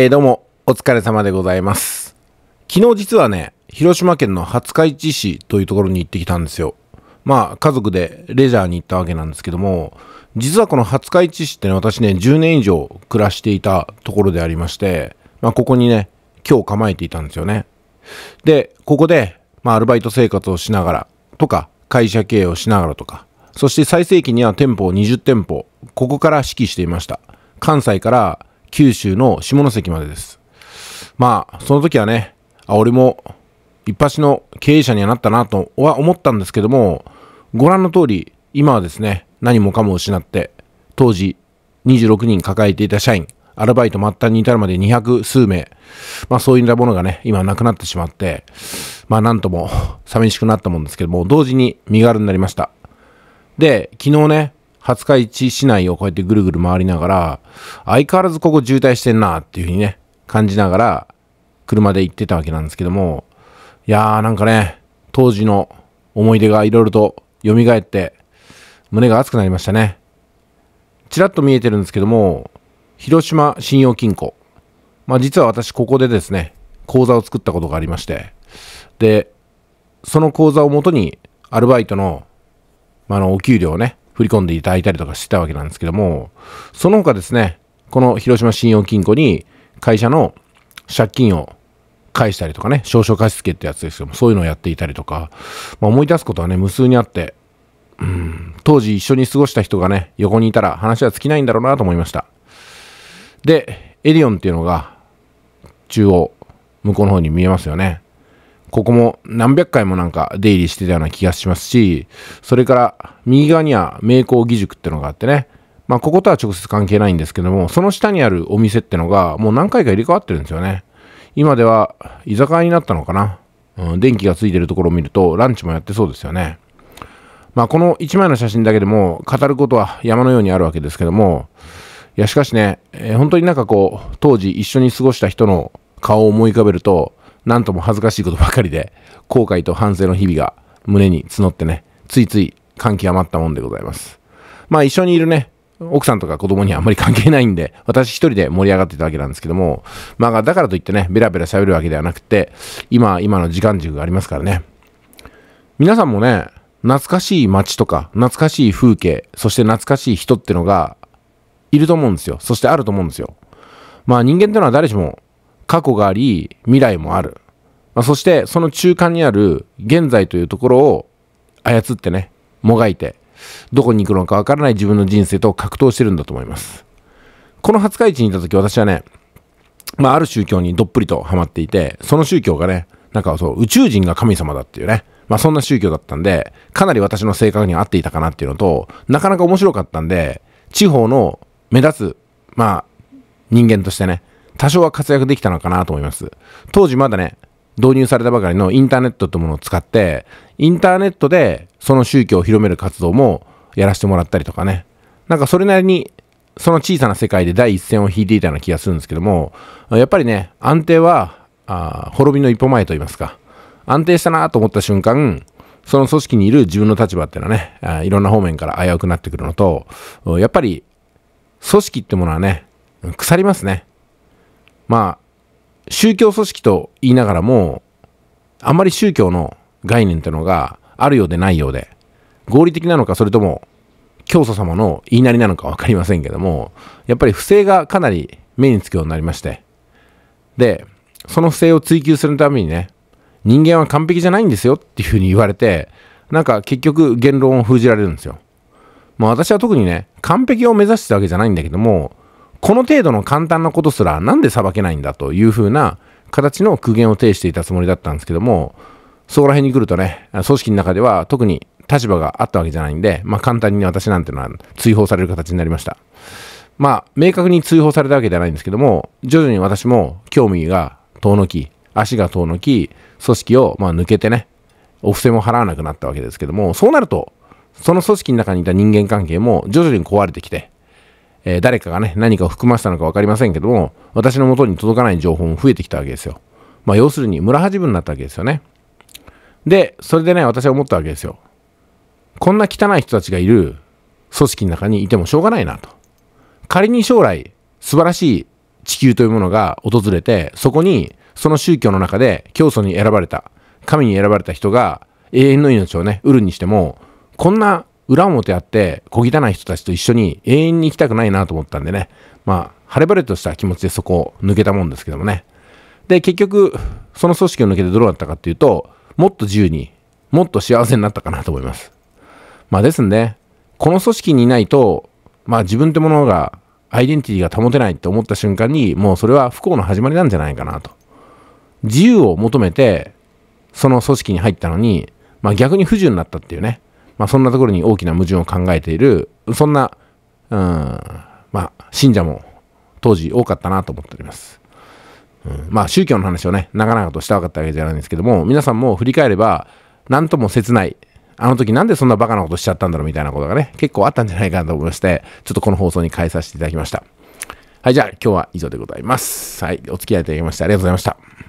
えー、どうも、お疲れ様でございます。昨日実はね、広島県の廿日市市というところに行ってきたんですよ。まあ、家族でレジャーに行ったわけなんですけども、実はこの廿日市市ってね、私ね、10年以上暮らしていたところでありまして、まあ、ここにね、今日構えていたんですよね。で、ここで、まあ、アルバイト生活をしながらとか、会社経営をしながらとか、そして最盛期には店舗を20店舗、ここから指揮していました。関西から九州の下関までです。まあ、その時はね、あ、俺も一発の経営者にはなったなとは思ったんですけども、ご覧の通り、今はですね、何もかも失って、当時26人抱えていた社員、アルバイト末端に至るまで200数名、まあそういったものがね、今なくなってしまって、まあなんとも寂しくなったもんですけども、同時に身軽になりました。で、昨日ね、廿日市市内をこうやってぐるぐる回りながら、相変わらずここ渋滞してんなっていうふうにね、感じながら、車で行ってたわけなんですけども、いやーなんかね、当時の思い出がいろいろと蘇って、胸が熱くなりましたね。ちらっと見えてるんですけども、広島信用金庫。まあ実は私ここでですね、口座を作ったことがありまして、で、その口座をもとにアルバイトの、まあ、のお給料をね、振り込んでいただいたりとかしてたわけなんですけども、その他ですね、この広島信用金庫に会社の借金を返したりとかね、少々貸付ってやつですけども、そういうのをやっていたりとか、まあ、思い出すことはね、無数にあって、うん、当時一緒に過ごした人がね、横にいたら話は尽きないんだろうなと思いました。で、エディオンっていうのが中央、向こうの方に見えますよね。ここも何百回もなんか出入りしてたような気がしますし、それから右側には名工義塾ってのがあってね、まあこことは直接関係ないんですけども、その下にあるお店ってのがもう何回か入れ替わってるんですよね。今では居酒屋になったのかな。うん、電気がついてるところを見るとランチもやってそうですよね。まあこの1枚の写真だけでも語ることは山のようにあるわけですけども、いやしかしね、えー、本当になんかこう、当時一緒に過ごした人の顔を思い浮かべると、何とも恥ずかしいことばかりで、後悔と反省の日々が胸に募ってね、ついつい感極まったもんでございます。まあ一緒にいるね、奥さんとか子供にはあんまり関係ないんで、私一人で盛り上がってたわけなんですけども、まあだからといってね、ベラベラ喋るわけではなくて、今、今の時間軸がありますからね。皆さんもね、懐かしい街とか、懐かしい風景、そして懐かしい人ってのが、いると思うんですよ。そしてあると思うんですよ。まあ人間ってのは誰しも過去があり、未来もある。まあ、そして、その中間にある現在というところを操ってね、もがいて、どこに行くのかわからない自分の人生と格闘してるんだと思います。この20日市にいた時私はね、まあ、ある宗教にどっぷりとハマっていて、その宗教がね、なんかそう、宇宙人が神様だっていうね、まあ、そんな宗教だったんで、かなり私の性格に合っていたかなっていうのと、なかなか面白かったんで、地方の目立つ、まあ、人間としてね、多少は活躍できたのかなと思います。当時まだね、導入されたばかりのインターネットってものを使って、インターネットでその宗教を広める活動もやらせてもらったりとかね。なんかそれなりに、その小さな世界で第一線を引いていたような気がするんですけども、やっぱりね、安定は、あ滅びの一歩前と言いますか、安定したなと思った瞬間、その組織にいる自分の立場っていうのはねあ、いろんな方面から危うくなってくるのと、やっぱり、組織ってものはね、腐りますね。まあ、宗教組織と言いながらも、あまり宗教の概念ってのがあるようでないようで、合理的なのか、それとも、教祖様の言いなりなのか分かりませんけども、やっぱり不正がかなり目につくようになりまして、で、その不正を追求するためにね、人間は完璧じゃないんですよっていうふうに言われて、なんか結局言論を封じられるんですよ。まあ私は特にね、完璧を目指してたわけじゃないんだけども、この程度の簡単なことすらなんで裁けないんだというふうな形の苦言を呈していたつもりだったんですけども、そこら辺に来るとね、組織の中では特に立場があったわけじゃないんで、まあ簡単に、ね、私なんてのは追放される形になりました。まあ明確に追放されたわけではないんですけども、徐々に私も興味が遠のき、足が遠のき、組織をまあ抜けてね、お布施も払わなくなったわけですけども、そうなると、その組織の中にいた人間関係も徐々に壊れてきて、えー、誰かがね、何かを含ませたのか分かりませんけども、私の元に届かない情報も増えてきたわけですよ。まあ、要するに村八分になったわけですよね。で、それでね、私は思ったわけですよ。こんな汚い人たちがいる組織の中にいてもしょうがないなと。仮に将来、素晴らしい地球というものが訪れて、そこに、その宗教の中で、教祖に選ばれた、神に選ばれた人が、永遠の命をね、売るにしても、こんな裏表あって小汚い人たちと一緒に永遠に行きたくないなと思ったんでね、まあ、晴れ晴れとした気持ちでそこを抜けたもんですけどもね。で、結局、その組織を抜けてどうなったかっていうと、もっと自由に、もっと幸せになったかなと思います。まあですんで、この組織にいないと、まあ自分ってものが、アイデンティティが保てないって思った瞬間に、もうそれは不幸の始まりなんじゃないかなと。自由を求めて、その組織に入ったのに、まあ逆に不自由になったっていうね。まあ、そんなところに大きな矛盾を考えている、そんな、うん、まあ、信者も当時多かったなと思っております。うん、まあ、宗教の話をね、長々としたかったわけじゃないんですけども、皆さんも振り返れば、なんとも切ない、あの時なんでそんなバカなことしちゃったんだろうみたいなことがね、結構あったんじゃないかなと思いまして、ちょっとこの放送に変えさせていただきました。はい、じゃあ今日は以上でございます。はい、お付き合いいただきましてありがとうございました。